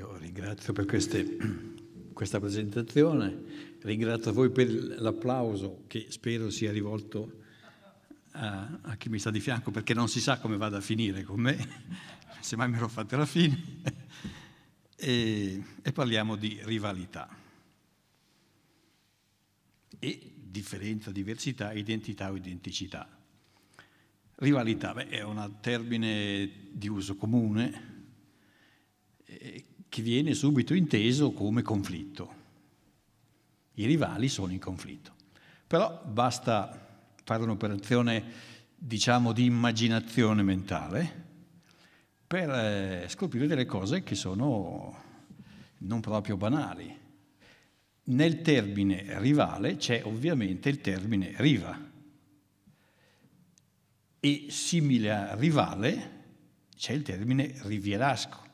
Io ringrazio per queste, questa presentazione, ringrazio voi per l'applauso che spero sia rivolto a, a, chi mi sta di fianco perché non si sa come vada a finire con me, se mai me lo fate alla fine. E, e parliamo di rivalità e differenza, diversità, identità o identicità. Rivalità beh, è un termine di uso comune che viene subito inteso come conflitto. I rivali sono in conflitto. Però basta fare un'operazione, diciamo, di immaginazione mentale per eh, scoprire delle cose che sono non proprio banali. Nel termine rivale c'è ovviamente il termine riva e simile a rivale c'è il termine rivierasco.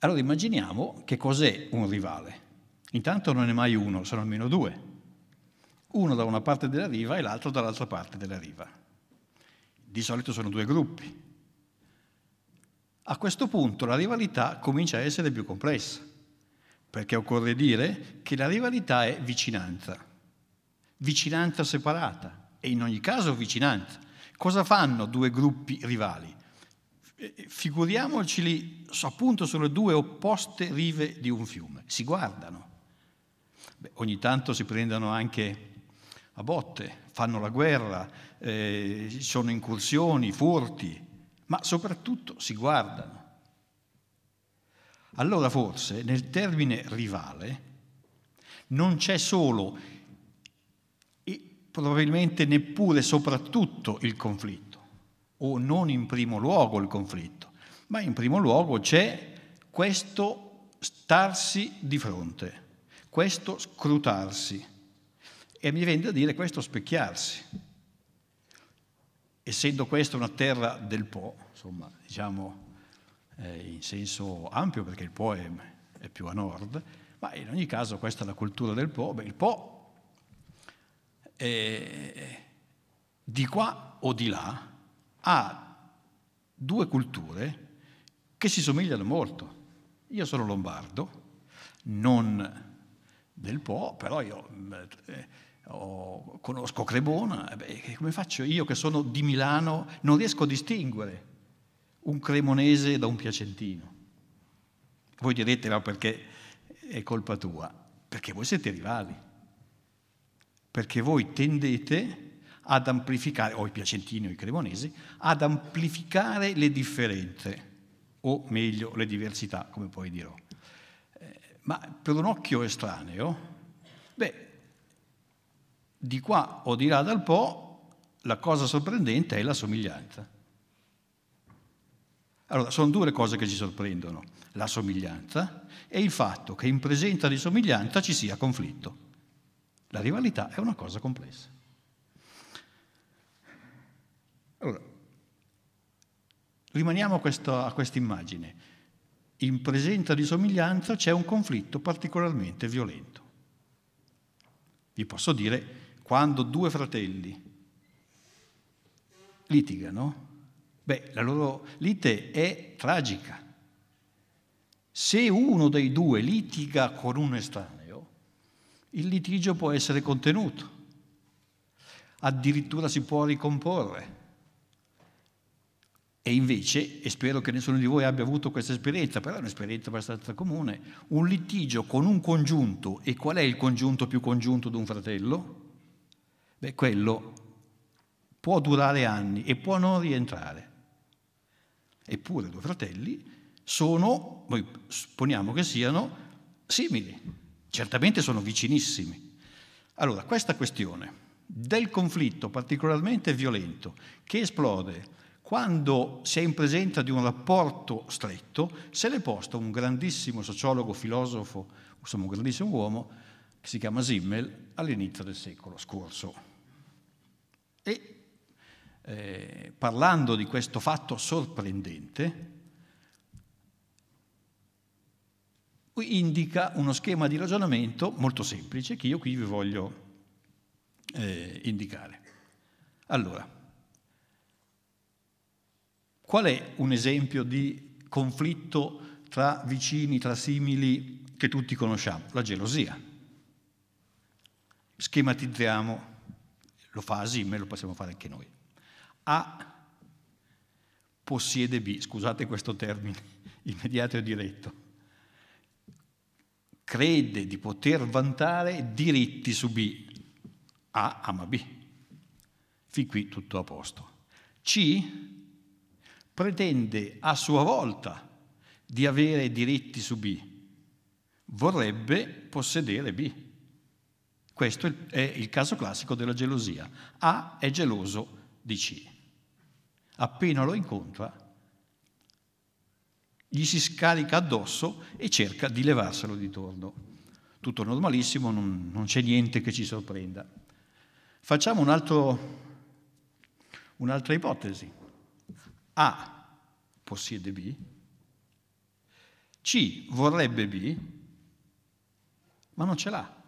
Allora immaginiamo che cos'è un rivale. Intanto non è mai uno, sono almeno due. Uno da una parte della riva e l'altro dall'altra parte della riva. Di solito sono due gruppi. A questo punto la rivalità comincia a essere più complessa, perché occorre dire che la rivalità è vicinanza, vicinanza separata e in ogni caso vicinanza. Cosa fanno due gruppi rivali? Figuriamoci appunto sulle due opposte rive di un fiume, si guardano. Beh, ogni tanto si prendono anche a botte, fanno la guerra, eh, sono incursioni, furti, ma soprattutto si guardano. Allora forse nel termine rivale non c'è solo e probabilmente neppure soprattutto il conflitto, o non in primo luogo il conflitto, ma in primo luogo c'è questo starsi di fronte, questo scrutarsi e mi viene da dire questo specchiarsi. Essendo questa una terra del Po, insomma, diciamo eh, in senso ampio perché il Po è, è, più a nord, ma in ogni caso questa è la cultura del Po. Beh, il Po eh, di qua o di là ha due culture che si somigliano molto. Io sono lombardo, non del Po, però io mm, eh, conosco Cremona, beh, come faccio io che sono di Milano, non riesco a distinguere un cremonese da un piacentino. Voi direte ma perché è colpa tua, perché voi siete rivali, perché voi tendete ad amplificare, o i piacentini o i cremonesi, ad amplificare le differenze o meglio le diversità, come poi dirò. Eh, ma per un occhio estraneo, beh, di qua o di là dal Po, la cosa sorprendente è la somiglianza. Allora, sono due le cose che ci sorprendono, la somiglianza e il fatto che in presenza di somiglianza ci sia conflitto. La rivalità è una cosa complessa. Allora, Rimaniamo a questa immagine. In presenza di somiglianza c'è un conflitto particolarmente violento. Vi posso dire, quando due fratelli litigano, beh, la loro lite è tragica. Se uno dei due litiga con un estraneo, il litigio può essere contenuto, addirittura si può ricomporre e invece, e spero che nessuno di voi abbia avuto questa esperienza, però è un'esperienza abbastanza comune, un litigio con un congiunto, e qual è il congiunto più congiunto di un fratello? Beh, quello può durare anni e può non rientrare. Eppure due fratelli sono, noi supponiamo che siano, simili, certamente sono vicinissimi. Allora, questa questione del conflitto particolarmente violento che esplode quando si è in presenza di un rapporto stretto, se l'è posto un grandissimo sociologo, filosofo, insomma un grandissimo uomo, che si chiama Simmel, all'inizio del secolo scorso. E eh, parlando di questo fatto sorprendente, qui indica uno schema di ragionamento molto semplice che io qui vi voglio eh, indicare. Allora, Qual è un esempio di conflitto tra vicini, tra simili che tutti conosciamo? La gelosia. Schematizziamo, lo fa Asim, lo possiamo fare anche noi. A possiede B, scusate questo termine immediato e diretto, crede di poter vantare diritti su B. A ama B. Fin qui tutto a posto. C pretende a sua volta di avere diritti su B, vorrebbe possedere B. Questo è il caso classico della gelosia. A è geloso di C. Appena lo incontra, gli si scarica addosso e cerca di levarselo di torno. Tutto normalissimo, non, non c'è niente che ci sorprenda. Facciamo un altro, un'altra ipotesi. A possiede B, C vorrebbe B, ma non ce l'ha.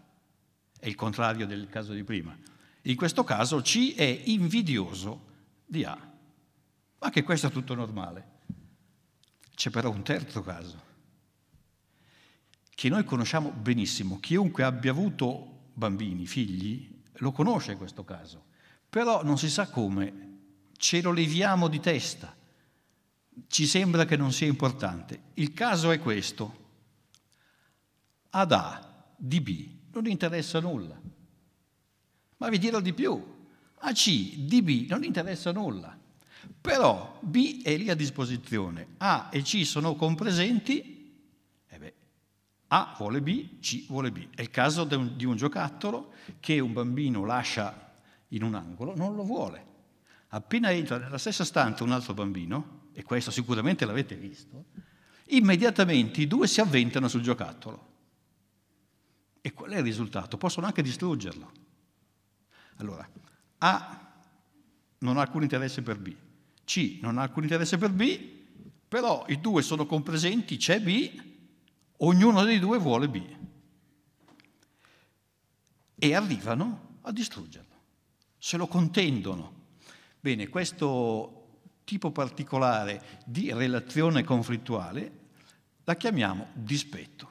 È il contrario del caso di prima. In questo caso C è invidioso di A. Ma che questo è tutto normale. C'è però un terzo caso, che noi conosciamo benissimo. Chiunque abbia avuto bambini, figli, lo conosce questo caso. Però non si sa come, ce lo leviamo di testa ci sembra che non sia importante. Il caso è questo. Ad A di B non interessa nulla. Ma vi dirò di più. A C di B non interessa nulla. Però B è lì a disposizione, A e C sono compresenti, eh beh, A vuole B, C vuole B. È il caso di un, di un giocattolo che un bambino lascia in un angolo, non lo vuole. Appena entra nella stessa stanza un altro bambino, e questo sicuramente l'avete visto, immediatamente i due si avventano sul giocattolo. E qual è il risultato? Possono anche distruggerlo. Allora, A non ha alcun interesse per B, C non ha alcun interesse per B, però i due sono compresenti, c'è B, ognuno dei due vuole B. E arrivano a distruggerlo, se lo contendono. Bene, questo tipo particolare di relazione conflittuale, la chiamiamo dispetto.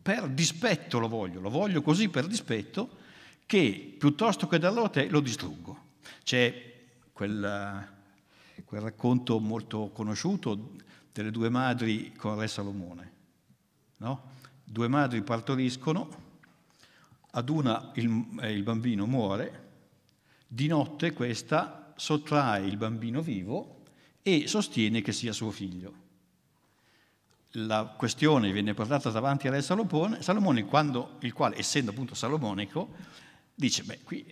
Per dispetto lo voglio, lo voglio così per dispetto che piuttosto che darlo a te lo distruggo. C'è quel, quel racconto molto conosciuto delle due madri con Re Salomone. No? Due madri partoriscono, ad una il, eh, il bambino muore, di notte questa sottrae il bambino vivo e sostiene che sia suo figlio. La questione viene portata davanti a re Salomone, Salomone quando, il quale, essendo appunto salomonico, dice, beh, qui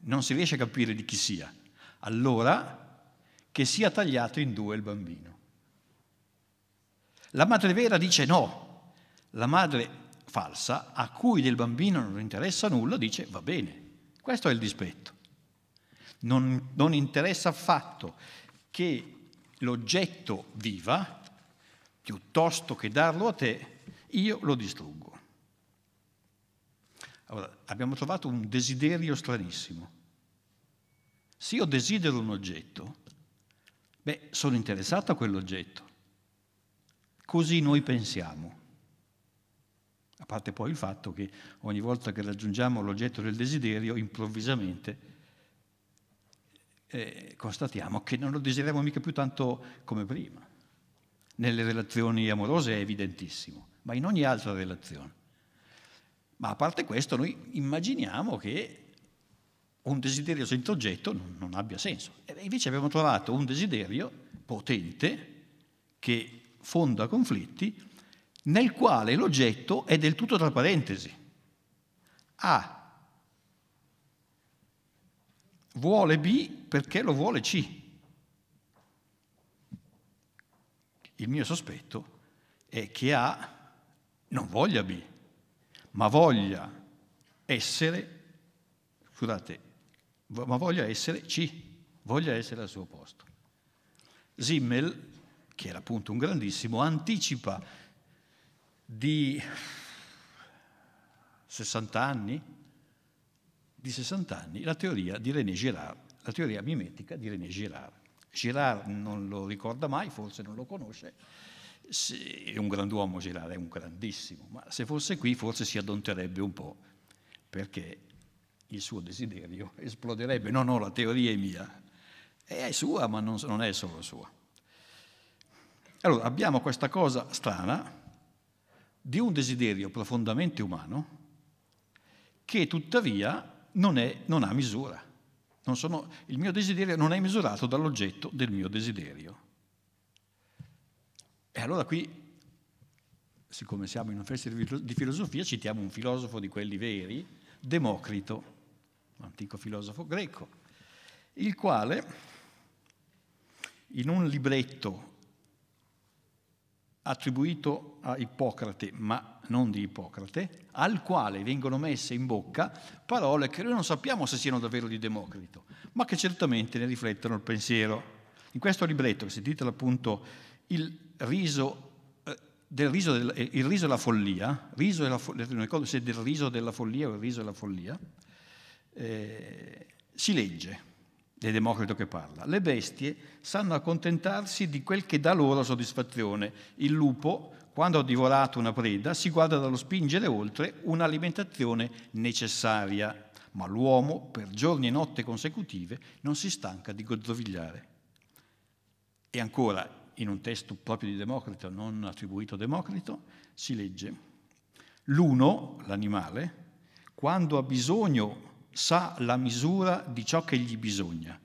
non si riesce a capire di chi sia. Allora, che sia tagliato in due il bambino. La madre vera dice no, la madre falsa, a cui del bambino non interessa nulla, dice va bene. Questo è il dispetto non, non interessa affatto che l'oggetto viva, piuttosto che darlo a te, io lo distruggo. Allora, abbiamo trovato un desiderio stranissimo. Se io desidero un oggetto, beh, sono interessato a quell'oggetto. Così noi pensiamo. A parte poi il fatto che ogni volta che raggiungiamo l'oggetto del desiderio, improvvisamente eh, constatiamo che non lo desideriamo mica più tanto come prima. Nelle relazioni amorose è evidentissimo, ma in ogni altra relazione. Ma a parte questo, noi immaginiamo che un desiderio senza oggetto non, non abbia senso. E invece abbiamo trovato un desiderio potente che fonda conflitti nel quale l'oggetto è del tutto tra parentesi. Ha ah, vuole B perché lo vuole C. Il mio sospetto è che A non voglia B, ma voglia essere, scusate, ma voglia essere C, voglia essere al suo posto. Simmel, che era appunto un grandissimo, anticipa di 60 anni, di 60 anni la teoria di René Girard, la teoria mimetica di René Girard. Girard non lo ricorda mai, forse non lo conosce, è un grand'uomo Girard, è un grandissimo, ma se fosse qui forse si addonterebbe un po', perché il suo desiderio esploderebbe, no, no, la teoria è mia, è sua, ma non, non è solo sua. Allora, abbiamo questa cosa strana di un desiderio profondamente umano che tuttavia non, è, non ha misura. Non sono, il mio desiderio non è misurato dall'oggetto del mio desiderio. E allora qui, siccome siamo in un festival di filosofia, citiamo un filosofo di quelli veri, Democrito, un antico filosofo greco, il quale in un libretto attribuito a Ippocrate, ma non di Ippocrate, al quale vengono messe in bocca parole che noi non sappiamo se siano davvero di Democrito, ma che certamente ne riflettono il pensiero. In questo libretto, che si intitola appunto Il riso, eh, del riso, del, eh, il riso e la follia, riso e la fo- non ricordo se è del riso della follia o il riso e la follia, eh, si legge è Democrito che parla, le bestie sanno accontentarsi di quel che dà loro soddisfazione. Il lupo, quando ha divorato una preda, si guarda dallo spingere oltre un'alimentazione necessaria, ma l'uomo, per giorni e notte consecutive, non si stanca di gozzovigliare. E ancora, in un testo proprio di Democrito, non attribuito a Democrito, si legge, l'uno, l'animale, quando ha bisogno di sa la misura di ciò che gli bisogna.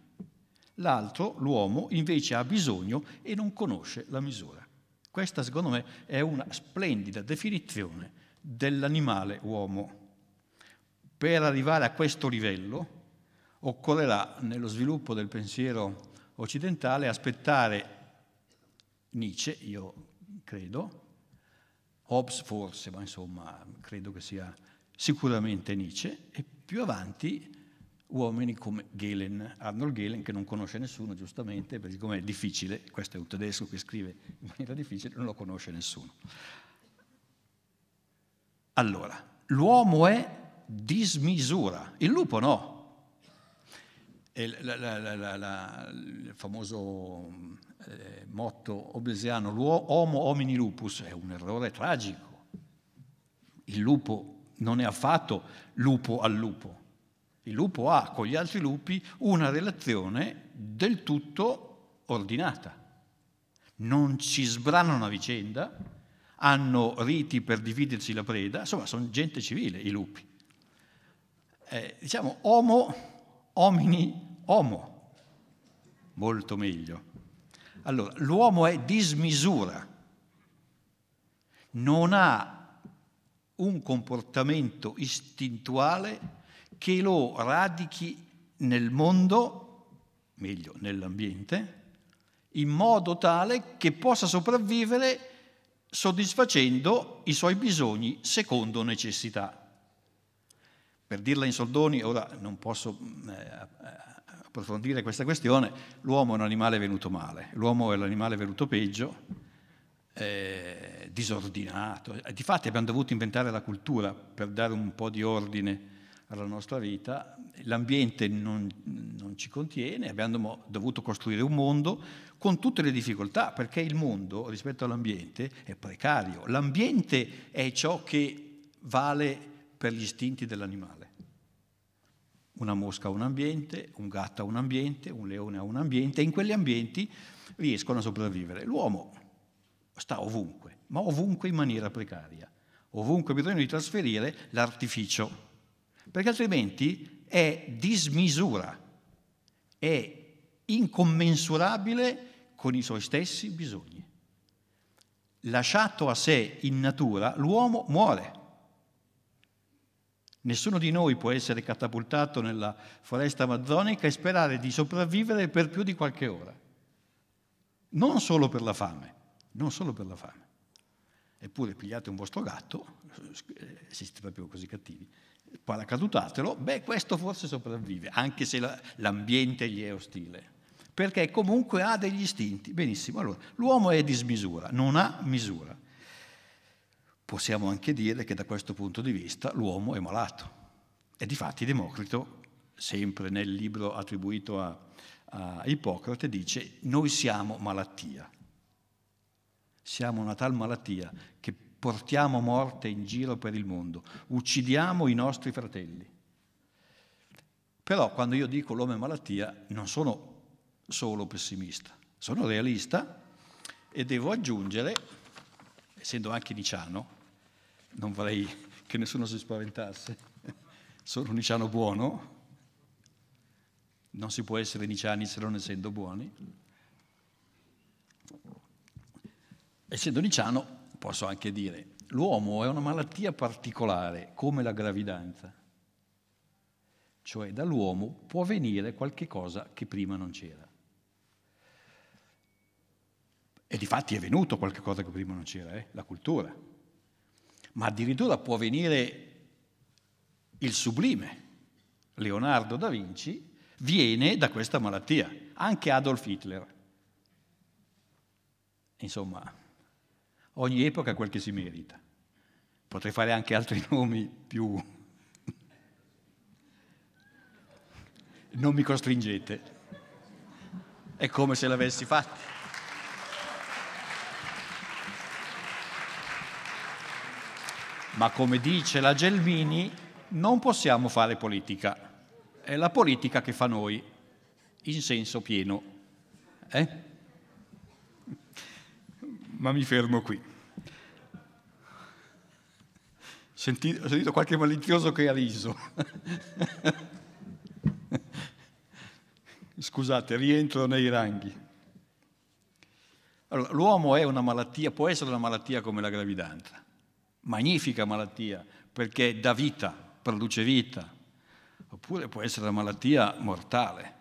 L'altro, l'uomo, invece ha bisogno e non conosce la misura. Questa, secondo me, è una splendida definizione dell'animale uomo. Per arrivare a questo livello occorrerà, nello sviluppo del pensiero occidentale, aspettare Nietzsche, io credo, Hobbes forse, ma insomma credo che sia sicuramente Nietzsche, e più avanti uomini come Gehlen, Arnold Gehlen, che non conosce nessuno giustamente, perché siccome è difficile, questo è un tedesco che scrive in maniera difficile, non lo conosce nessuno. Allora, l'uomo è dismisura, il lupo no. La, la, la, il famoso eh, motto obesiano, l'uomo homini lupus, è un errore tragico. Il lupo non è affatto lupo al lupo. Il lupo ha con gli altri lupi una relazione del tutto ordinata. Non ci sbranano a vicenda, hanno riti per dividersi la preda, insomma sono gente civile i lupi. Eh, diciamo homo, homini, homo, molto meglio. Allora, l'uomo è dismisura, non ha un comportamento istintuale che lo radichi nel mondo, meglio nell'ambiente, in modo tale che possa sopravvivere soddisfacendo i suoi bisogni secondo necessità. Per dirla in soldoni, ora non posso mm, eh, approfondire questa questione, l'uomo è un animale venuto male, l'uomo è l'animale venuto peggio. Eh, disordinato. Eh, di fatti abbiamo dovuto inventare la cultura per dare un po' di ordine alla nostra vita, l'ambiente non, non, ci contiene, abbiamo dovuto costruire un mondo con tutte le difficoltà, perché il mondo rispetto all'ambiente è precario, l'ambiente è ciò che vale per gli istinti dell'animale. Una mosca ha un ambiente, un gatto ha un ambiente, un leone ha un ambiente e in quegli ambienti riescono a sopravvivere. L'uomo sta ovunque, ma ovunque in maniera precaria. Ovunque bisogna di trasferire l'artificio, perché altrimenti è dismisura, è incommensurabile con i suoi stessi bisogni. Lasciato a sé in natura, l'uomo muore. Nessuno di noi può essere catapultato nella foresta amazzonica e sperare di sopravvivere per più di qualche ora, non solo per la fame non solo per la fame. Eppure pigliate un vostro gatto, eh, siete proprio così cattivi, paracadutatelo, beh questo forse sopravvive, anche se la, l'ambiente gli è ostile, perché comunque ha degli istinti. Benissimo, allora l'uomo è di smisura, non ha misura. Possiamo anche dire che da questo punto di vista l'uomo è malato. E di fatti Democrito, sempre nel libro attribuito a, a Ippocrate, dice noi siamo malattia. Siamo una tal malattia che portiamo morte in giro per il mondo, uccidiamo i nostri fratelli. Però quando io dico l'uomo è malattia non sono solo pessimista, sono realista e devo aggiungere, essendo anche niciano, non vorrei che nessuno si spaventasse, sono un niciano buono, non si può essere niciani se non essendo buoni, Essendo diciano, posso anche dire, l'uomo è una malattia particolare, come la gravidanza. Cioè dall'uomo può venire qualche cosa che prima non c'era. E di fatti è venuto qualche cosa che prima non c'era, eh? la cultura. Ma addirittura può venire il sublime. Leonardo da Vinci viene da questa malattia, anche Adolf Hitler. Insomma, Ogni epoca ha quel che si merita. Potrei fare anche altri nomi più... Non mi costringete. È come se l'avessi fatto. Ma come dice la Gelmini, non possiamo fare politica. È la politica che fa noi, in senso pieno. Eh? ma mi fermo qui. Senti, ho sentito qualche malizioso che ha riso. Scusate, rientro nei ranghi. Allora, l'uomo è una malattia, può essere una malattia come la gravidanza, magnifica malattia, perché dà vita, produce vita, oppure può essere una malattia mortale.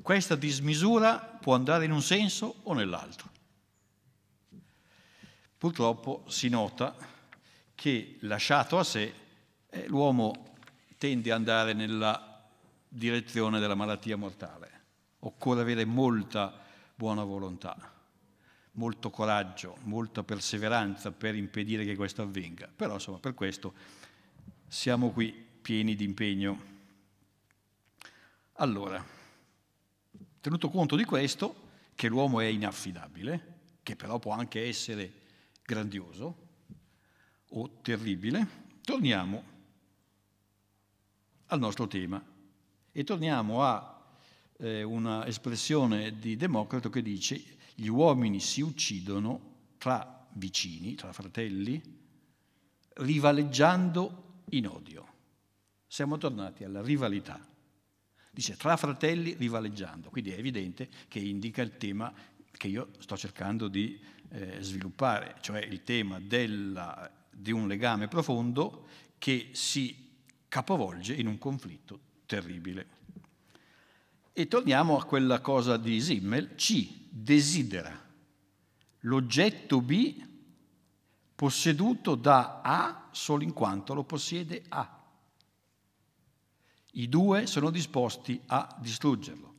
Questa dismisura può andare in un senso o nell'altro purtroppo si nota che lasciato a sé eh, l'uomo tende ad andare nella direzione della malattia mortale. Occorre avere molta buona volontà, molto coraggio, molta perseveranza per impedire che questo avvenga. Però insomma per questo siamo qui pieni di impegno. Allora, tenuto conto di questo, che l'uomo è inaffidabile, che però può anche essere grandioso o terribile, torniamo al nostro tema e torniamo a eh, una espressione di Democrito che dice gli uomini si uccidono tra vicini, tra fratelli, rivaleggiando in odio. Siamo tornati alla rivalità. Dice tra fratelli rivaleggiando, quindi è evidente che indica il tema che io sto cercando di eh, sviluppare, cioè il tema della, di un legame profondo che si capovolge in un conflitto terribile. E torniamo a quella cosa di Simmel, C desidera l'oggetto B posseduto da A solo in quanto lo possiede A. I due sono disposti a distruggerlo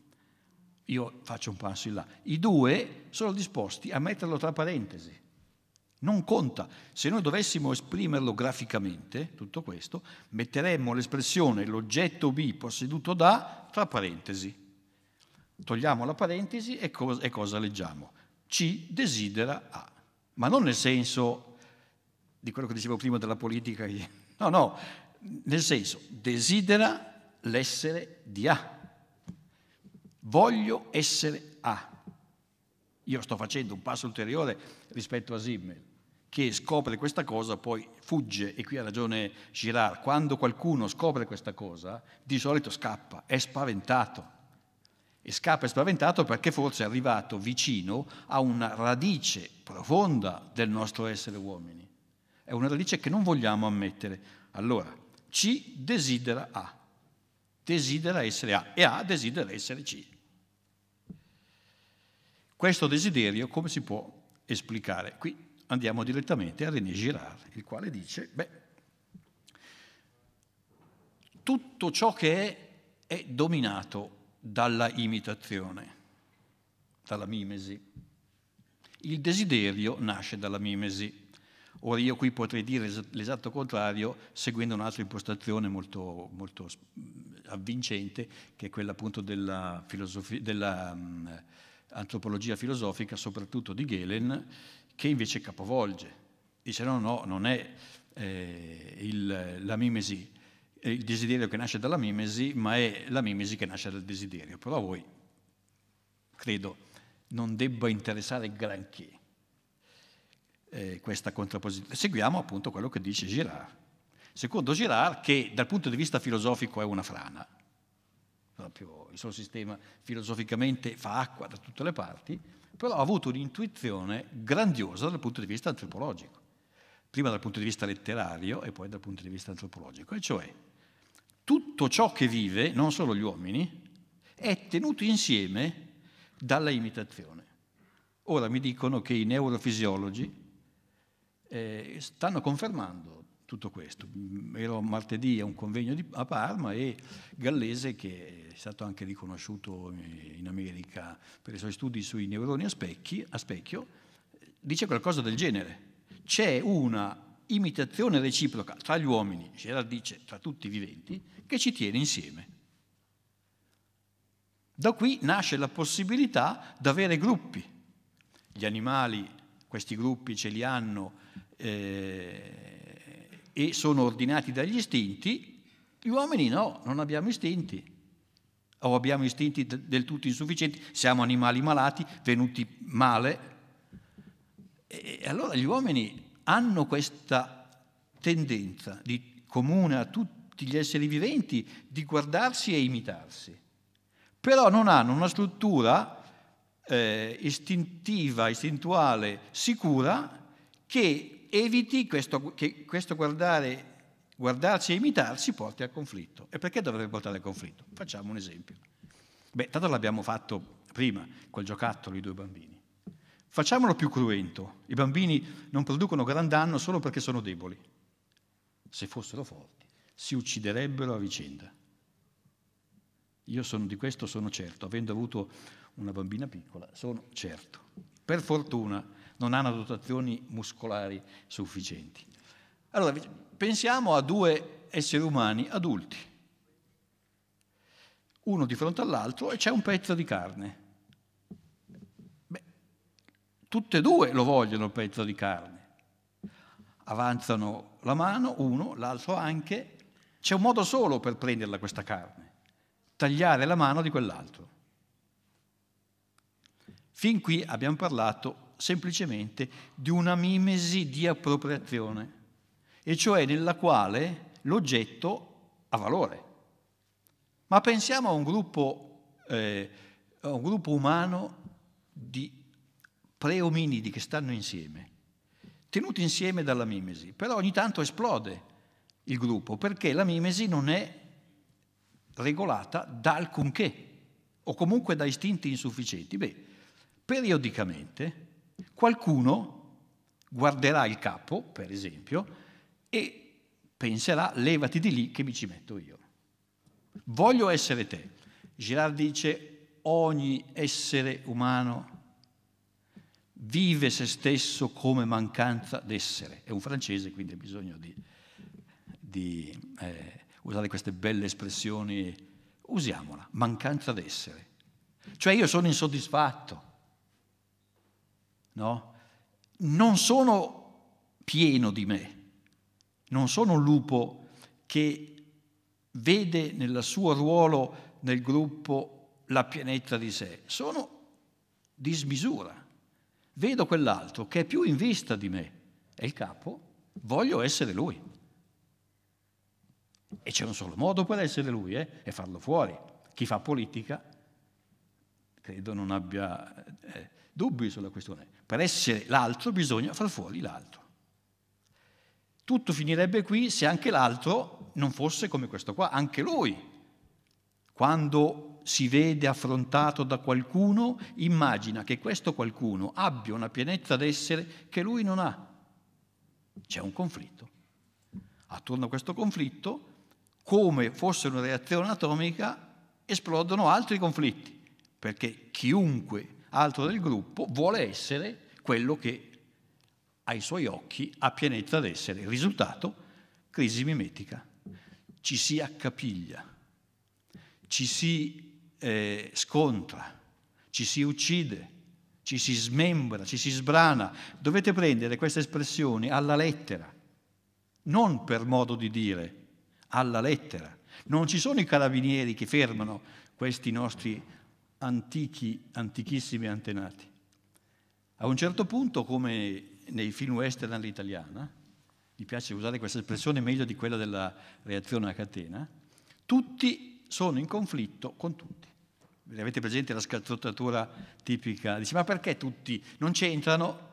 io faccio un passo in là. I due sono disposti a metterlo tra parentesi. Non conta. Se noi dovessimo esprimerlo graficamente, tutto questo, metteremmo l'espressione l'oggetto B posseduto da tra parentesi. Togliamo la parentesi e, co- e cosa leggiamo? C desidera A. Ma non nel senso di quello che dicevo prima della politica. No, no, nel senso desidera l'essere di A voglio essere A. Io sto facendo un passo ulteriore rispetto a Simmel, che scopre questa cosa, poi fugge, e qui ha ragione Girard, quando qualcuno scopre questa cosa, di solito scappa, è spaventato. E scappa spaventato perché forse è arrivato vicino a una radice profonda del nostro essere uomini. È una radice che non vogliamo ammettere. Allora, C desidera A, desidera essere A e A desidera essere C. Questo desiderio come si può esplicare? Qui andiamo direttamente a René Girard, il quale dice, beh, tutto ciò che è è dominato dalla imitazione, dalla mimesi. Il desiderio nasce dalla mimesi. Ora io qui potrei dire l'esatto contrario seguendo un'altra impostazione molto, molto avvincente, che è quella appunto della filosofia, della mm, antropologia filosofica, soprattutto di Gehlen, che invece capovolge. Dice no, no, non è eh, il, la mimesi, il desiderio che nasce dalla mimesi, ma è la mimesi che nasce dal desiderio. Però a voi, credo, non debba interessare granché eh, questa contrapposizione. Seguiamo appunto quello che dice Girard. Secondo Girard, che dal punto di vista filosofico è una frana, proprio il suo sistema filosoficamente fa acqua da tutte le parti, però ha avuto un'intuizione grandiosa dal punto di vista antropologico, prima dal punto di vista letterario e poi dal punto di vista antropologico, e cioè tutto ciò che vive, non solo gli uomini, è tenuto insieme dalla imitazione. Ora mi dicono che i neurofisiologi eh, stanno confermando tutto questo. Mm, ero martedì a un convegno di, a Parma e Gallese, che è stato anche riconosciuto in America per i suoi studi sui neuroni a, specchi, a specchio, dice qualcosa del genere. C'è una imitazione reciproca tra gli uomini, Gerard dice tra tutti i viventi, che ci tiene insieme. Da qui nasce la possibilità di avere gruppi. Gli animali questi gruppi ce li hanno, eh, e sono ordinati dagli istinti, gli uomini no, non abbiamo istinti o abbiamo istinti del tutto insufficienti, siamo animali malati, venuti male. E allora gli uomini hanno questa tendenza di, comune a tutti gli esseri viventi di guardarsi e imitarsi, però non hanno una struttura eh, istintiva, istintuale sicura che eviti questo, che questo guardare, guardarci e imitarci porti al conflitto. E perché dovrebbe portare al conflitto? Facciamo un esempio. Beh, tanto l'abbiamo fatto prima, quel giocattolo, i due bambini. Facciamolo più cruento. I bambini non producono gran danno solo perché sono deboli. Se fossero forti, si ucciderebbero a vicenda. Io sono, di questo sono certo, avendo avuto una bambina piccola, sono certo. Per fortuna non hanno dotazioni muscolari sufficienti. Allora, pensiamo a due esseri umani adulti, uno di fronte all'altro e c'è un pezzo di carne. Beh, tutte e due lo vogliono il pezzo di carne. Avanzano la mano, uno, l'altro anche. C'è un modo solo per prenderla questa carne, tagliare la mano di quell'altro. Fin qui abbiamo parlato semplicemente di una mimesi di appropriazione, e cioè nella quale l'oggetto ha valore. Ma pensiamo a un gruppo, eh, a un gruppo umano di preominidi che stanno insieme, tenuti insieme dalla mimesi, però ogni tanto esplode il gruppo perché la mimesi non è regolata da alcunché o comunque da istinti insufficienti. Beh, periodicamente Qualcuno guarderà il capo, per esempio, e penserà levati di lì che mi ci metto io. Voglio essere te. Girard dice ogni essere umano vive se stesso come mancanza d'essere. È un francese, quindi ha bisogno di, di eh, usare queste belle espressioni. Usiamola, mancanza d'essere. Cioè io sono insoddisfatto no? non sono pieno di me, non sono un lupo che vede nel suo ruolo nel gruppo la pianeta di sé, sono di smisura. Vedo quell'altro che è più in vista di me, è il capo, voglio essere lui. E c'è un solo modo per essere lui, eh? è farlo fuori. Chi fa politica credo non abbia eh, dubbi sulla questione per essere l'altro bisogna far fuori l'altro. Tutto finirebbe qui se anche l'altro non fosse come questo qua, anche lui. Quando si vede affrontato da qualcuno, immagina che questo qualcuno abbia una pienezza d'essere che lui non ha. C'è un conflitto. Attorno a questo conflitto, come fosse una reazione atomica, esplodono altri conflitti, perché chiunque altro del gruppo vuole essere quello che ai suoi occhi appianetta ad essere. Il risultato? Crisi mimetica. Ci si accapiglia, ci si eh, scontra, ci si uccide, ci si smembra, ci si sbrana. Dovete prendere queste espressioni alla lettera, non per modo di dire, alla lettera. Non ci sono i carabinieri che fermano questi nostri antichi, antichissimi antenati. A un certo punto, come nei film western all'italiana, mi piace usare questa espressione meglio di quella della reazione a catena, tutti sono in conflitto con tutti. Avete presente la scazzottatura tipica? Dice, ma perché tutti non c'entrano?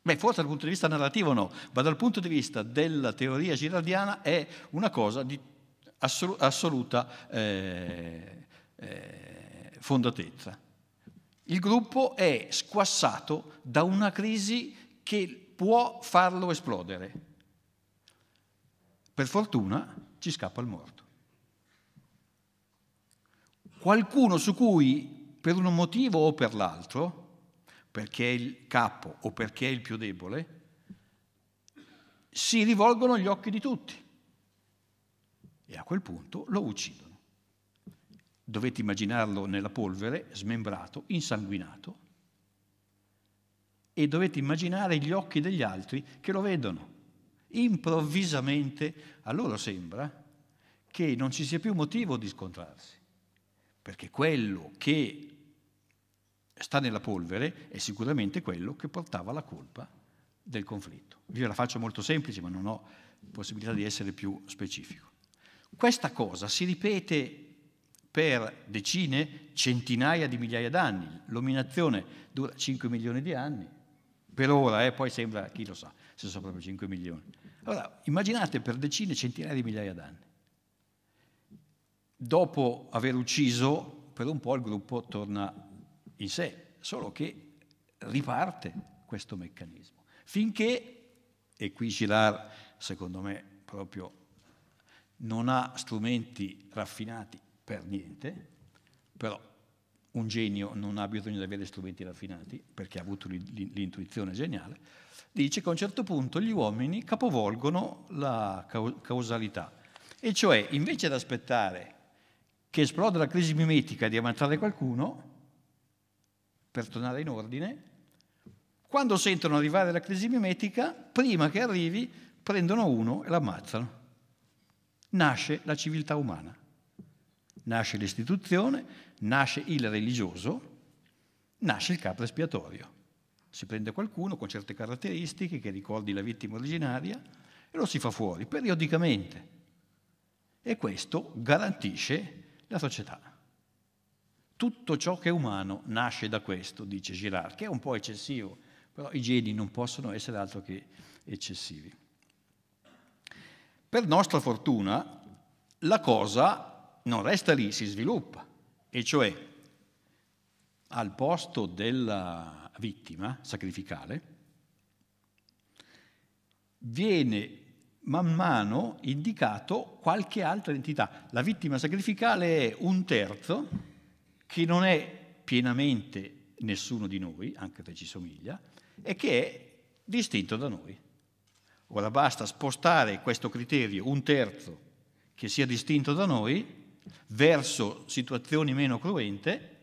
Beh, forse dal punto di vista narrativo no, ma dal punto di vista della teoria girardiana è una cosa di assoluta eh, eh, fondatezza. Il gruppo è squassato da una crisi che può farlo esplodere. Per fortuna ci scappa il morto. Qualcuno su cui per un motivo o per l'altro, perché è il capo o perché è il più debole, si rivolgono gli occhi di tutti e a quel punto lo uccidono. Dovete immaginarlo nella polvere, smembrato, insanguinato, e dovete immaginare gli occhi degli altri che lo vedono. Improvvisamente a loro sembra che non ci sia più motivo di scontrarsi, perché quello che sta nella polvere è sicuramente quello che portava la colpa del conflitto. Io la faccio molto semplice, ma non ho possibilità di essere più specifico. Questa cosa si ripete per decine, centinaia di migliaia d'anni. L'ominazione dura 5 milioni di anni, per ora, eh, poi sembra, chi lo sa, se sono proprio 5 milioni. Allora, immaginate per decine, centinaia di migliaia d'anni. Dopo aver ucciso, per un po' il gruppo torna in sé, solo che riparte questo meccanismo. Finché, e qui Girard, secondo me, proprio non ha strumenti raffinati per niente, però un genio non ha bisogno di avere strumenti raffinati, perché ha avuto l'intuizione geniale, dice che a un certo punto gli uomini capovolgono la causalità. E cioè, invece di aspettare che esploda la crisi mimetica di ammazzare qualcuno, per tornare in ordine, quando sentono arrivare la crisi mimetica, prima che arrivi, prendono uno e l'ammazzano. Nasce la civiltà umana nasce l'istituzione, nasce il religioso, nasce il capo espiatorio. Si prende qualcuno con certe caratteristiche che ricordi la vittima originaria e lo si fa fuori periodicamente. E questo garantisce la società. Tutto ciò che è umano nasce da questo, dice Girard, che è un po' eccessivo, però i geni non possono essere altro che eccessivi. Per nostra fortuna, la cosa non resta lì, si sviluppa. E cioè, al posto della vittima sacrificale, viene man mano indicato qualche altra entità. La vittima sacrificale è un terzo che non è pienamente nessuno di noi, anche se ci somiglia, e che è distinto da noi. Ora basta spostare questo criterio, un terzo che sia distinto da noi, verso situazioni meno cruente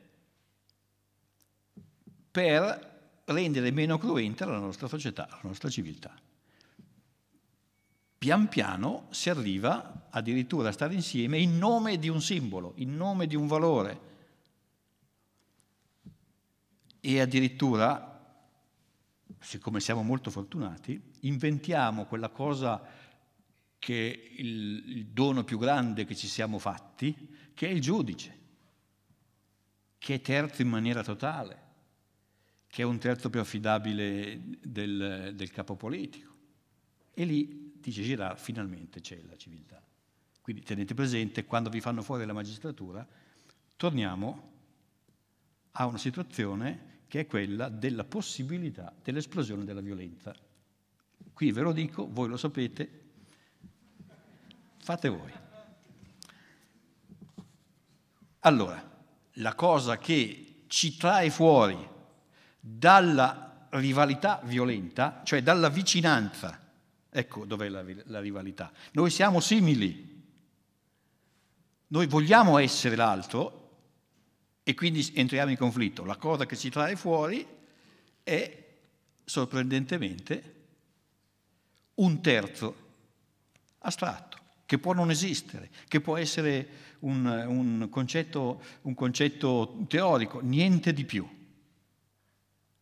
per rendere meno cruente la nostra società, la nostra civiltà. Pian piano si arriva addirittura a stare insieme in nome di un simbolo, in nome di un valore e addirittura, siccome siamo molto fortunati, inventiamo quella cosa che il, il dono più grande che ci siamo fatti, che è il giudice, che è terzo in maniera totale, che è un terzo più affidabile del, del capo politico. E lì, dice Girard, finalmente c'è la civiltà. Quindi tenete presente, quando vi fanno fuori la magistratura, torniamo a una situazione che è quella della possibilità dell'esplosione della violenza. Qui ve lo dico, voi lo sapete, Fate voi. Allora, la cosa che ci trae fuori dalla rivalità violenta, cioè dalla vicinanza, ecco dov'è la, la rivalità. Noi siamo simili, noi vogliamo essere l'altro e quindi entriamo in conflitto. La cosa che ci trae fuori è sorprendentemente un terzo astratto che può non esistere, che può essere un, un, concetto, un concetto teorico, niente di più.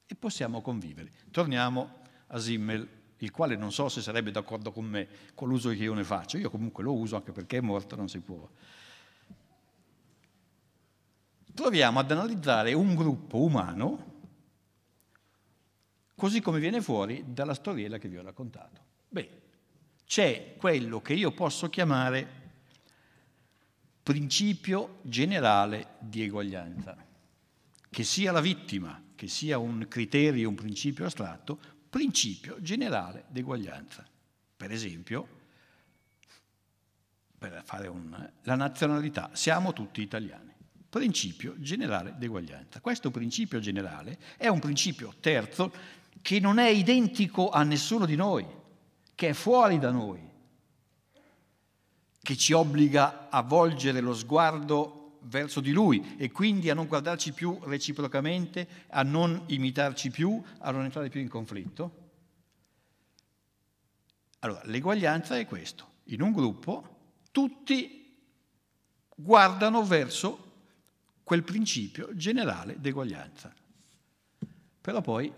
E possiamo convivere. Torniamo a Simmel il quale non so se sarebbe d'accordo con me, con l'uso che io ne faccio. Io comunque lo uso anche perché è morto, non si può. Proviamo ad analizzare un gruppo umano così come viene fuori dalla storiella che vi ho raccontato. Beh, c'è quello che io posso chiamare principio generale di eguaglianza. Che sia la vittima, che sia un criterio, un principio astratto, principio generale di eguaglianza. Per esempio, per fare un, la nazionalità, siamo tutti italiani. Principio generale di eguaglianza. Questo principio generale è un principio terzo che non è identico a nessuno di noi che è fuori da noi, che ci obbliga a volgere lo sguardo verso di Lui e quindi a non guardarci più reciprocamente, a non imitarci più, a non entrare più in conflitto. Allora, l'eguaglianza è questo. In un gruppo tutti guardano verso quel principio generale d'eguaglianza. Però poi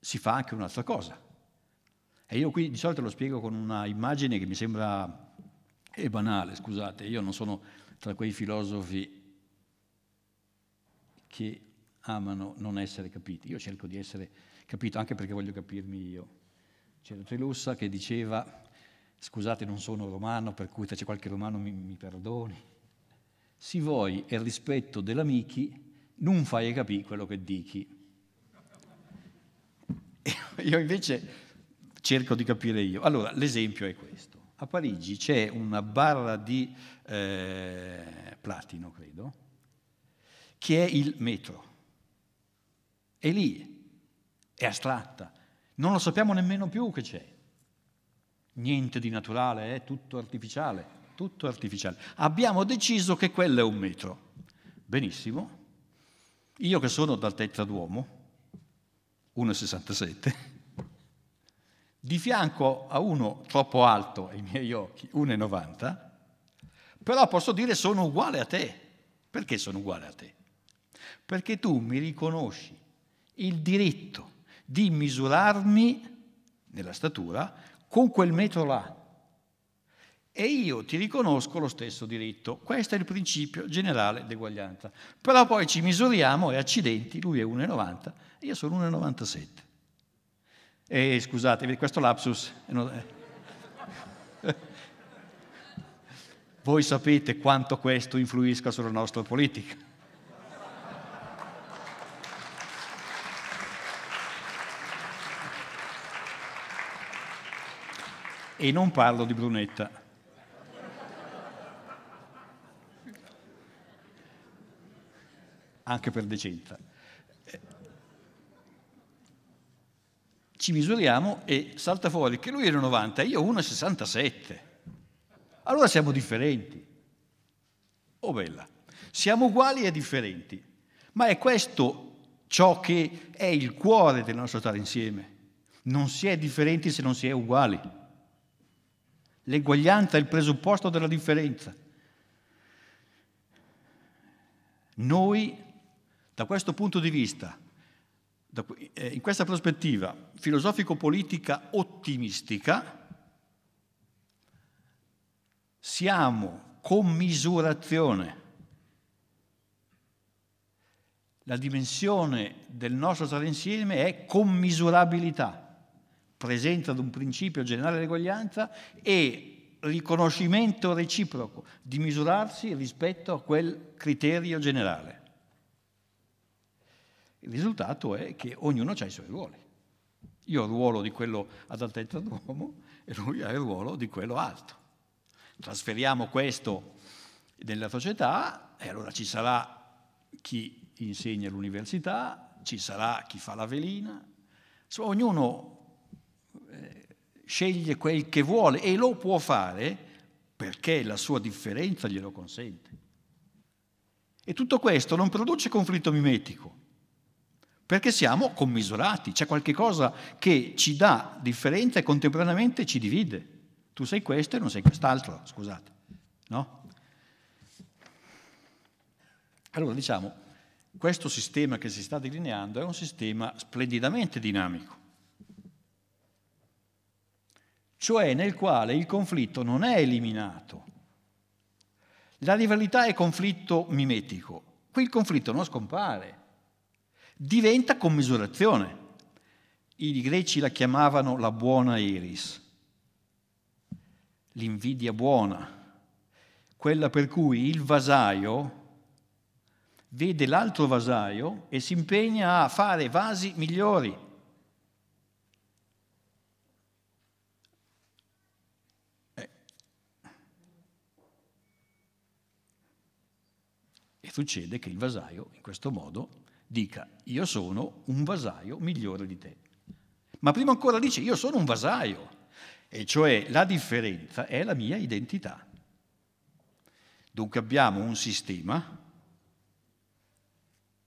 si fa anche un'altra cosa. E io qui di solito lo spiego con una immagine che mi sembra è eh, banale, scusate, io non sono tra quei filosofi che amano non essere capiti. Io cerco di essere capito anche perché voglio capirmi io. C'era Trilussa che diceva, scusate non sono romano, per cui se c'è qualche romano mi, mi perdoni, si vuoi il rispetto dell'amici, non fai capire quello che dici. Io invece cerco di capire io. Allora, l'esempio è questo. A Parigi c'è una barra di eh, platino, credo, che è il metro. È lì, è astratta, non lo sappiamo nemmeno più che c'è. Niente di naturale, è tutto artificiale, tutto artificiale. Abbiamo deciso che quello è un metro. Benissimo. Io che sono dal d'uomo, 1,67, di fianco a uno troppo alto ai miei occhi, 1,90, però posso dire sono uguale a te. Perché sono uguale a te? Perché tu mi riconosci il diritto di misurarmi nella statura con quel metro là. E io ti riconosco lo stesso diritto. Questo è il principio generale d'eguaglianza. Però poi ci misuriamo e accidenti, lui è 1,90 e io sono 1,97. E scusate, questo lapsus. Eh, eh. Voi sapete quanto questo influisca sulla nostra politica. E non parlo di Brunetta. Anche per decenza. ci misuriamo e salta fuori che lui era 90 e io 1,67. Allora siamo differenti. Oh bella, siamo uguali e differenti, ma è questo ciò che è il cuore del nostro stare insieme. Non si è differenti se non si è uguali. L'eguaglianza è il presupposto della differenza. Noi, da questo punto di vista, eh, in questa prospettiva filosofico-politica ottimistica siamo commisurazione. la dimensione del nostro stare insieme è commisurabilità, presenza di un principio generale di eguaglianza e riconoscimento reciproco di misurarsi rispetto a quel criterio generale. Il risultato è che ognuno ha i suoi ruoli. Io ho il ruolo di quello ad altezza d'uomo e lui ha il ruolo di quello alto. Trasferiamo questo nella società e allora ci sarà chi insegna all'università, ci sarà chi fa la velina, insomma ognuno eh, sceglie quel che vuole e lo può fare perché la sua differenza glielo consente. E tutto questo non produce conflitto mimetico perché siamo commisurati, c'è qualche cosa che ci dà differenza e contemporaneamente ci divide. Tu sei questo e non sei quest'altro, scusate. No? Allora diciamo, questo sistema che si sta delineando è un sistema splendidamente dinamico, cioè nel quale il conflitto non è eliminato. La rivalità è conflitto mimetico, qui il conflitto non scompare, diventa commisurazione. I greci la chiamavano la buona Iris, l'invidia buona, quella per cui il vasaio vede l'altro vasaio e si impegna a fare vasi migliori. Eh. E succede che il vasaio in questo modo dica io sono un vasaio migliore di te. Ma prima ancora dice io sono un vasaio, e cioè la differenza è la mia identità. Dunque abbiamo un sistema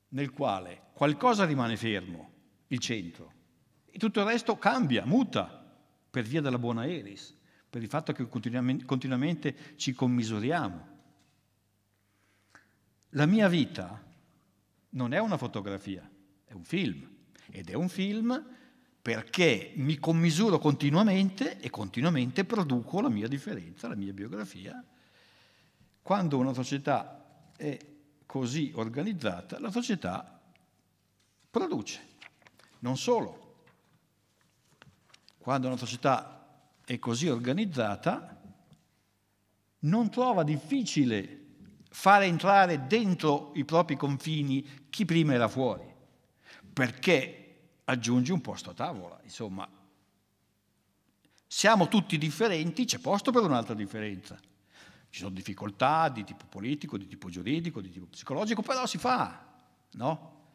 nel quale qualcosa rimane fermo, il centro, e tutto il resto cambia, muta, per via della buona Eris, per il fatto che continuamente ci commisuriamo. La mia vita non è una fotografia, è un film. Ed è un film perché mi commisuro continuamente e continuamente produco la mia differenza, la mia biografia. Quando una società è così organizzata, la società produce. Non solo. Quando una società è così organizzata, non trova difficile fare entrare dentro i propri confini chi prima era fuori? Perché aggiungi un posto a tavola, insomma. Siamo tutti differenti, c'è posto per un'altra differenza. Ci sono difficoltà di tipo politico, di tipo giuridico, di tipo psicologico, però si fa, no?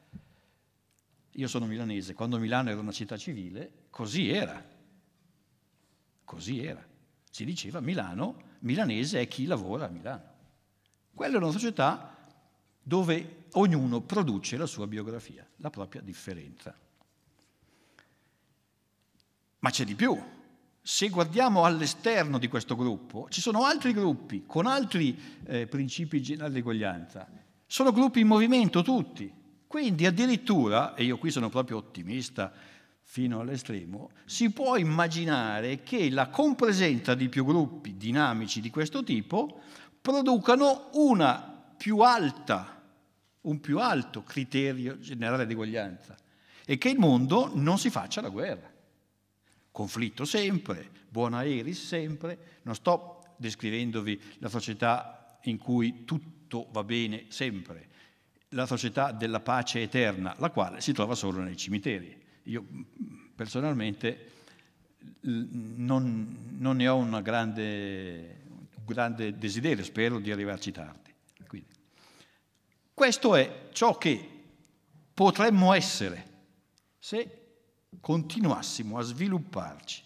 Io sono milanese, quando Milano era una città civile, così era. Così era. Si diceva Milano, milanese è chi lavora a Milano. Quella è una società dove ognuno produce la sua biografia, la propria differenza. Ma c'è di più. Se guardiamo all'esterno di questo gruppo, ci sono altri gruppi con altri eh, principi generali di eguaglianza. Sono gruppi in movimento tutti. Quindi addirittura, e io qui sono proprio ottimista fino all'estremo, si può immaginare che la compresenza di più gruppi dinamici di questo tipo producano una più alta un più alto criterio generale di uguaglianza e che il mondo non si faccia la guerra. Conflitto sempre, buona Eris sempre, non sto descrivendovi la società in cui tutto va bene sempre, la società della pace eterna, la quale si trova solo nei cimiteri. Io mm, personalmente non, non ne ho grande, un grande desiderio, spero di arrivarci tardi. Questo è ciò che potremmo essere se continuassimo a svilupparci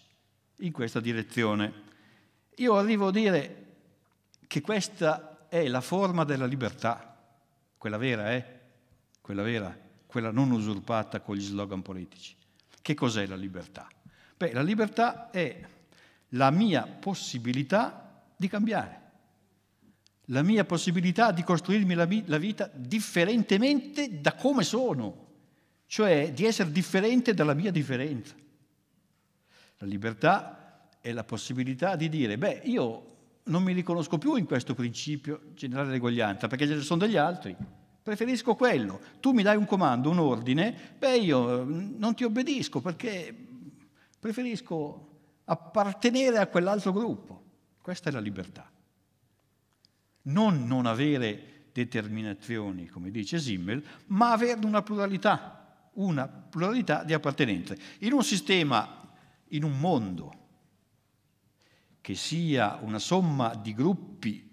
in questa direzione. Io arrivo a dire che questa è la forma della libertà, quella vera, eh? Quella vera, quella non usurpata con gli slogan politici. Che cos'è la libertà? Beh, la libertà è la mia possibilità di cambiare la mia possibilità di costruirmi la, la vita differentemente da come sono, cioè di essere differente dalla mia differenza. La libertà è la possibilità di dire, beh, io non mi riconosco più in questo principio generale dell'eguaglianza, perché ce ne sono degli altri. Preferisco quello. Tu mi dai un comando, un ordine, beh io non ti obbedisco perché preferisco appartenere a quell'altro gruppo. Questa è la libertà non non avere determinazioni, come dice Simmel, ma avere una pluralità, una pluralità di appartenenze. In un sistema, in un mondo che sia una somma di gruppi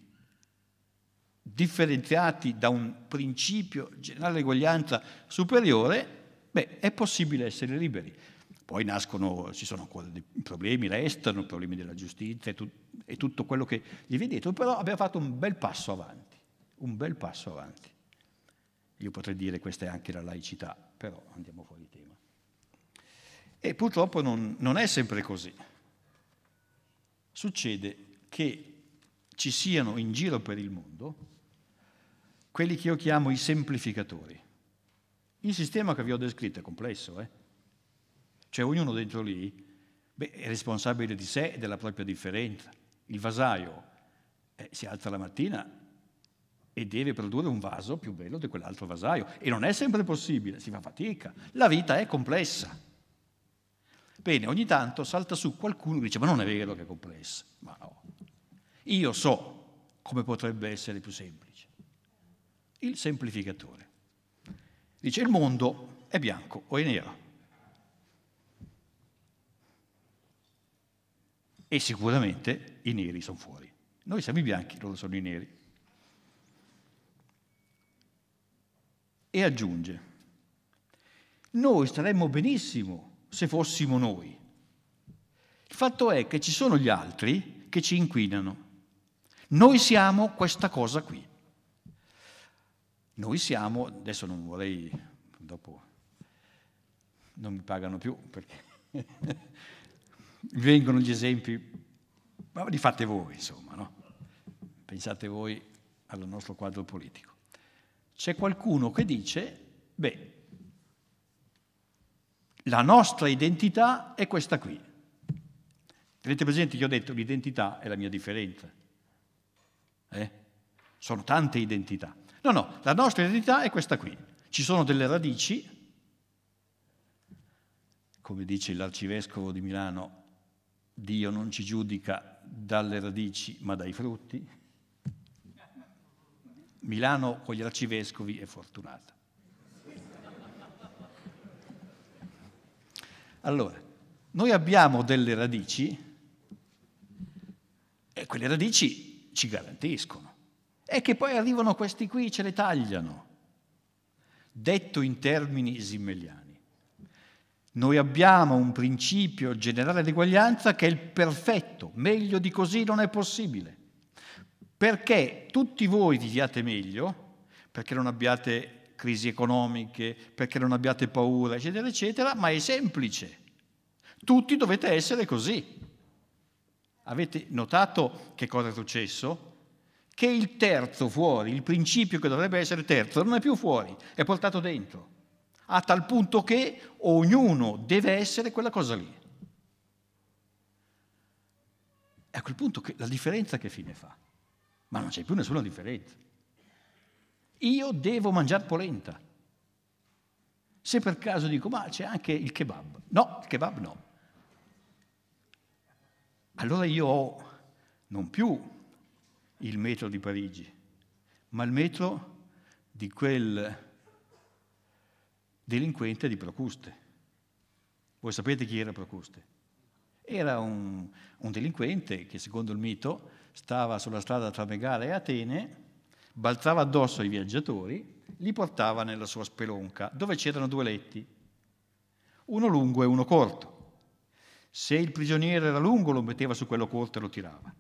differenziati da un principio generale di uguaglianza superiore, beh, è possibile essere liberi. Poi nascono, ci sono ancora problemi, restano problemi della giustizia e, tu, e tutto quello che gli vedete, però abbiamo fatto un bel passo avanti, un bel passo avanti. Io potrei dire questa è anche la laicità, però andiamo fuori tema. E purtroppo non, non è sempre così. Succede che ci siano in giro per il mondo quelli che io chiamo i semplificatori. Il sistema che vi ho descritto è complesso, eh? Cioè ognuno dentro lì beh, è responsabile di sé e della propria differenza. Il vasaio eh, si alza la mattina e deve produrre un vaso più bello di quell'altro vasaio. E non è sempre possibile, si fa fatica. La vita è complessa. Bene, ogni tanto salta su qualcuno e dice, ma non è vero che è complessa. Ma no. Io so come potrebbe essere più semplice. Il semplificatore. Dice, il mondo è bianco o è nero. e sicuramente i neri sono fuori. Noi siamo i bianchi, loro sono i neri. E aggiunge, noi staremmo benissimo se fossimo noi. Il fatto è che ci sono gli altri che ci inquinano. Noi siamo questa cosa qui. Noi siamo, adesso non vorrei, dopo non mi pagano più perché vengono gli esempi, ma li fate voi, insomma, no? Pensate voi al nostro quadro politico. C'è qualcuno che dice, beh, la nostra identità è questa qui. Tenete presente che ho detto l'identità è la mia differenza. Eh? Sono tante identità. No, no, la nostra identità è questa qui. Ci sono delle radici, come dice l'arcivescovo di Milano Dio non ci giudica dalle radici ma dai frutti. Milano con gli arcivescovi è fortunata. Allora, noi abbiamo delle radici e quelle radici ci garantiscono. E che poi arrivano questi qui e ce le tagliano. Detto in termini simmeliani. Noi abbiamo un principio generale di eguaglianza che è il perfetto, meglio di così non è possibile. Perché tutti voi viviate meglio, perché non abbiate crisi economiche, perché non abbiate paura, eccetera, eccetera, ma è semplice. Tutti dovete essere così. Avete notato che cosa è successo? Che il terzo fuori, il principio che dovrebbe essere terzo, non è più fuori, è portato dentro a tal punto che ognuno deve essere quella cosa lì. E a quel punto che la differenza che fine fa? Ma non c'è più nessuna differenza. Io devo mangiare polenta. Se per caso dico, ma c'è anche il kebab. No, il kebab no. Allora io ho non più il metro di Parigi, ma il metro di quel delinquente di Procuste. Voi sapete chi era Procuste? Era un, un delinquente che, secondo il mito, stava sulla strada tra Megara e Atene, balzava addosso ai viaggiatori, li portava nella sua spelonca, dove c'erano due letti, uno lungo e uno corto. Se il prigioniero era lungo lo metteva su quello corto e lo tirava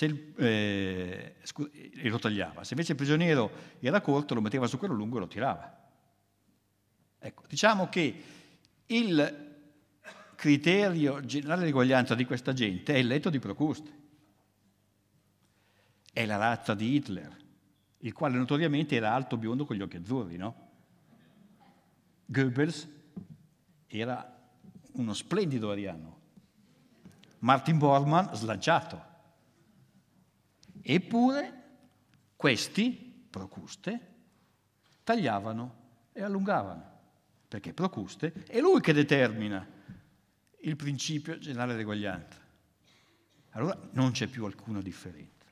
il, eh, scu- e lo tagliava. Se invece il prigioniero era corto lo metteva su quello lungo e lo tirava. Ecco, diciamo che il criterio generale di uguaglianza di questa gente è il letto di Procuste, è la razza di Hitler, il quale notoriamente era alto biondo con gli occhi azzurri, no? Goebbels era uno splendido ariano, Martin Bormann slanciato. Eppure questi, Procuste, tagliavano e allungavano perché Procuste è lui che determina il principio generale dell'eguaglianza. Allora non c'è più alcuna differenza.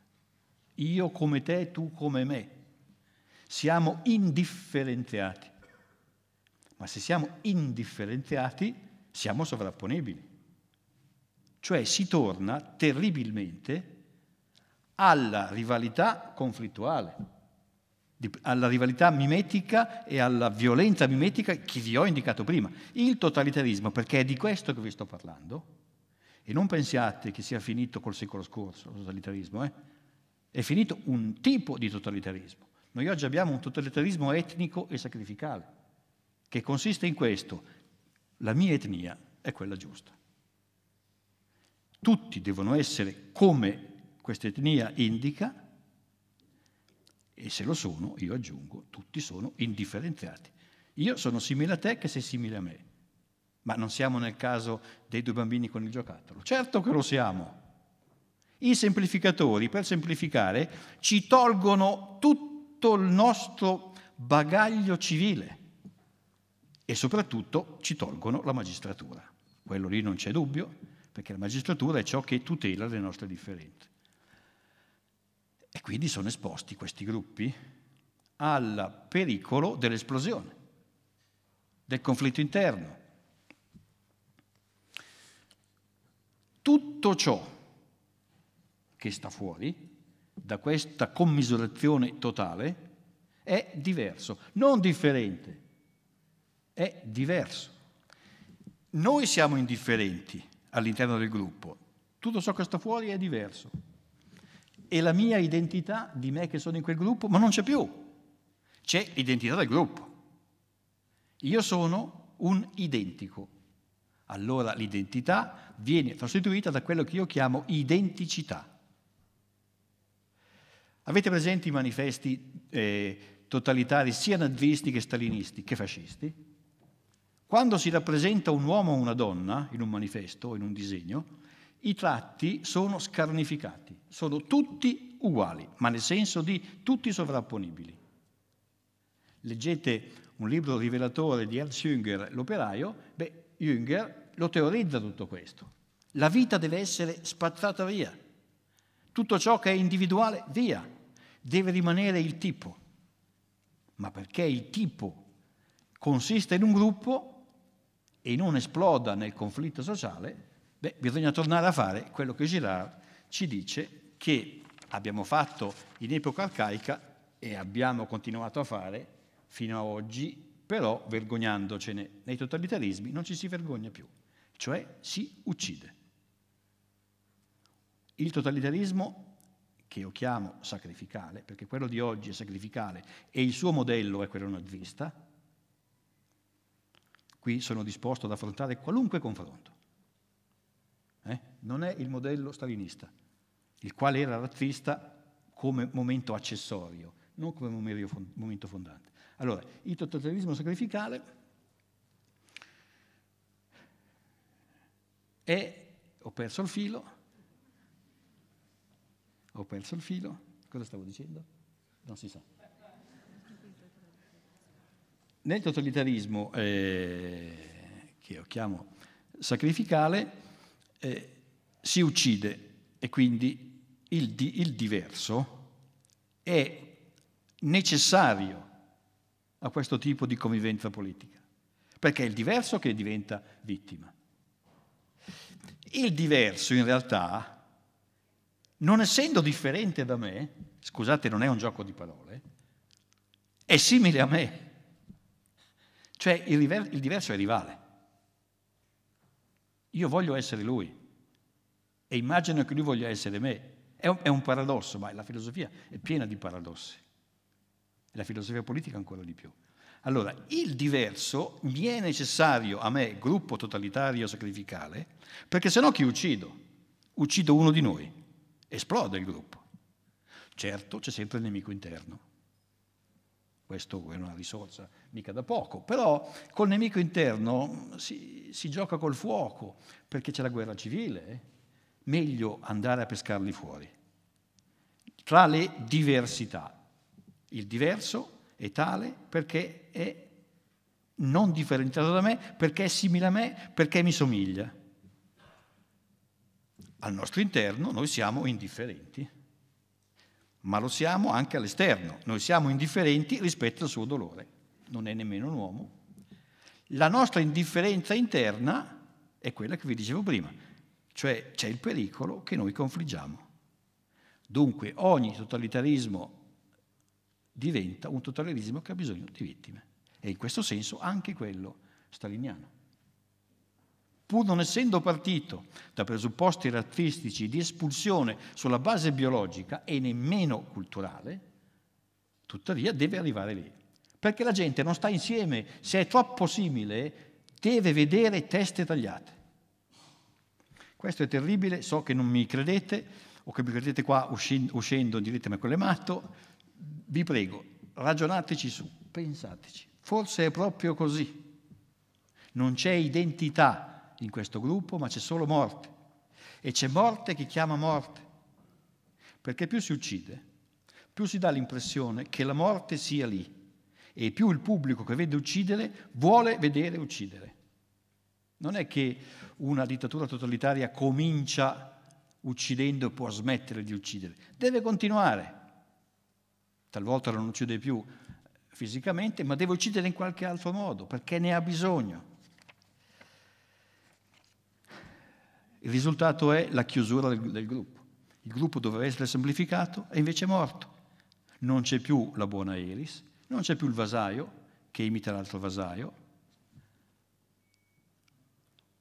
Io come te, tu come me. Siamo indifferenziati. Ma se siamo indifferenziati, siamo sovrapponibili. Cioè si torna terribilmente alla rivalità conflittuale alla rivalità mimetica e alla violenza mimetica che vi ho indicato prima. Il totalitarismo, perché è di questo che vi sto parlando, e non pensiate che sia finito col secolo scorso il totalitarismo, eh? è finito un tipo di totalitarismo. Noi oggi abbiamo un totalitarismo etnico e sacrificale, che consiste in questo, la mia etnia è quella giusta. Tutti devono essere come questa etnia indica, e se lo sono, io aggiungo, tutti sono indifferenziati. Io sono simile a te che sei simile a me. Ma non siamo nel caso dei due bambini con il giocattolo. Certo che lo siamo. I semplificatori, per semplificare, ci tolgono tutto il nostro bagaglio civile e soprattutto ci tolgono la magistratura. Quello lì non c'è dubbio, perché la magistratura è ciò che tutela le nostre differenze. E quindi sono esposti questi gruppi al pericolo dell'esplosione, del conflitto interno. Tutto ciò che sta fuori da questa commisurazione totale è diverso, non differente, è diverso. Noi siamo indifferenti all'interno del gruppo, tutto ciò che sta fuori è diverso e la mia identità di me che sono in quel gruppo, ma non c'è più. C'è l'identità del gruppo. Io sono un identico. Allora l'identità viene sostituita da quello che io chiamo identicità. Avete presente i manifesti eh, totalitari sia nazisti che stalinisti che fascisti? Quando si rappresenta un uomo o una donna in un manifesto, o in un disegno, i tratti sono scarnificati sono tutti uguali, ma nel senso di tutti sovrapponibili. Leggete un libro rivelatore di Ernst Jünger, L'operaio, beh, Jünger lo teorizza tutto questo. La vita deve essere spazzata via. Tutto ciò che è individuale, via. Deve rimanere il tipo. Ma perché il tipo consiste in un gruppo e non esploda nel conflitto sociale, beh, bisogna tornare a fare quello che Girard ci dice che abbiamo fatto in epoca arcaica e abbiamo continuato a fare fino ad oggi, però vergognandocene nei totalitarismi non ci si vergogna più, cioè si uccide. Il totalitarismo, che io chiamo sacrificale, perché quello di oggi è sacrificale e il suo modello è quello nazista, qui sono disposto ad affrontare qualunque confronto. Eh? Non è il modello stalinista, il quale era razzista come momento accessorio, non come momento fondante. Allora, il totalitarismo sacrificale è, ho perso il filo, ho perso il filo, cosa stavo dicendo? Non si sa. Nel totalitarismo, eh, che io chiamo sacrificale, eh, si uccide e quindi il, di, il diverso è necessario a questo tipo di convivenza politica, perché è il diverso che diventa vittima. Il diverso in realtà, non essendo differente da me, scusate non è un gioco di parole, è simile a me. Cioè il, river- il diverso è rivale. Io voglio essere lui e immagino che lui voglia essere me è un, è un paradosso, ma la filosofia è piena di paradossi. La filosofia politica ancora di più. Allora, il diverso mi è necessario a me, gruppo totalitario sacrificale, perché sennò chi uccido? Uccido uno di noi, esplode il gruppo. Certo, c'è sempre il nemico interno. Questo è una risorsa mica da poco, però col nemico interno si, si gioca col fuoco, perché c'è la guerra civile, eh? meglio andare a pescarli fuori. Tra le diversità, il diverso è tale perché è non differenziato da me, perché è simile a me, perché mi somiglia. Al nostro interno noi siamo indifferenti, ma lo siamo anche all'esterno, noi siamo indifferenti rispetto al suo dolore, non è nemmeno un uomo. La nostra indifferenza interna è quella che vi dicevo prima, cioè c'è il pericolo che noi confliggiamo. Dunque ogni totalitarismo diventa un totalitarismo che ha bisogno di vittime. E in questo senso anche quello staliniano. Pur non essendo partito da presupposti razzistici di espulsione sulla base biologica e nemmeno culturale, tuttavia deve arrivare lì. Perché la gente non sta insieme, se è troppo simile, deve vedere teste tagliate. Questo è terribile, so che non mi credete o che mi credete qua uscendo, direte ma quello è matto. Vi prego, ragionateci su, pensateci. Forse è proprio così. Non c'è identità in questo gruppo, ma c'è solo morte. E c'è morte che chiama morte. Perché più si uccide, più si dà l'impressione che la morte sia lì. E più il pubblico che vede uccidere vuole vedere uccidere. Non è che una dittatura totalitaria comincia uccidendo e può smettere di uccidere, deve continuare. Talvolta non uccide più eh, fisicamente, ma deve uccidere in qualche altro modo perché ne ha bisogno. Il risultato è la chiusura del, del gruppo. Il gruppo doveva essere semplificato e invece è morto. Non c'è più la buona Eris, non c'è più il vasaio che imita l'altro vasaio,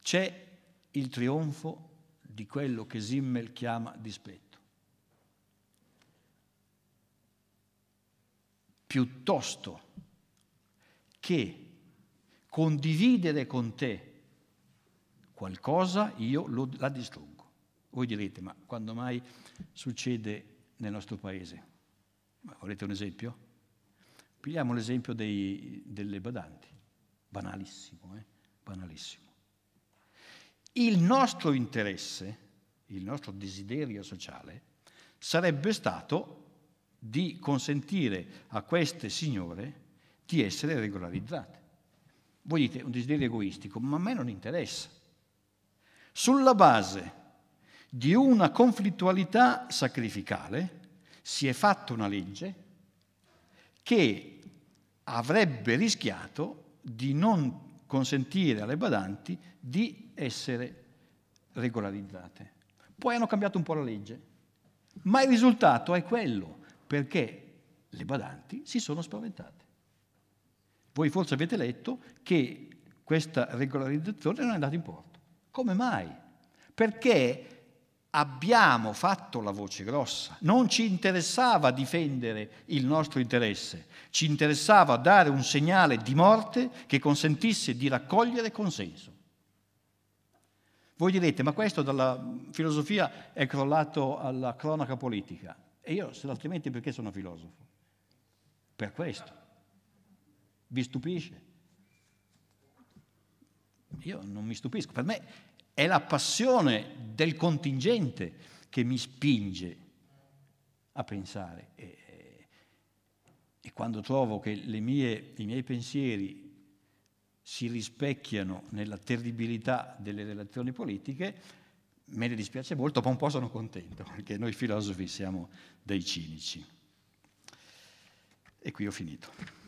c'è il trionfo di quello che Simmel chiama dispetto. Piuttosto che condividere con te qualcosa, io lo, la distruggo. Voi direte, ma quando mai succede nel nostro paese? Ma volete un esempio? Pigliamo l'esempio dei, delle badanti, banalissimo, eh? banalissimo il nostro interesse, il nostro desiderio sociale, sarebbe stato di consentire a queste signore di essere regolarizzate. Voi dite un desiderio egoistico, ma a me non interessa. Sulla base di una conflittualità sacrificale si è fatta una legge che avrebbe rischiato di non consentire alle badanti di essere regolarizzate. Poi hanno cambiato un po' la legge, ma il risultato è quello, perché le badanti si sono spaventate. Voi forse avete letto che questa regolarizzazione non è andata in porto. Come mai? Perché abbiamo fatto la voce grossa, non ci interessava difendere il nostro interesse, ci interessava dare un segnale di morte che consentisse di raccogliere consenso. Voi direte, ma questo dalla filosofia è crollato alla cronaca politica. E io, se altrimenti, perché sono filosofo? Per questo. Vi stupisce? Io non mi stupisco. Per me è la passione del contingente che mi spinge a pensare. E, e quando trovo che mie, i miei pensieri si rispecchiano nella terribilità delle relazioni politiche, me ne dispiace molto, ma un po' sono contento, perché noi filosofi siamo dei cinici. E qui ho finito.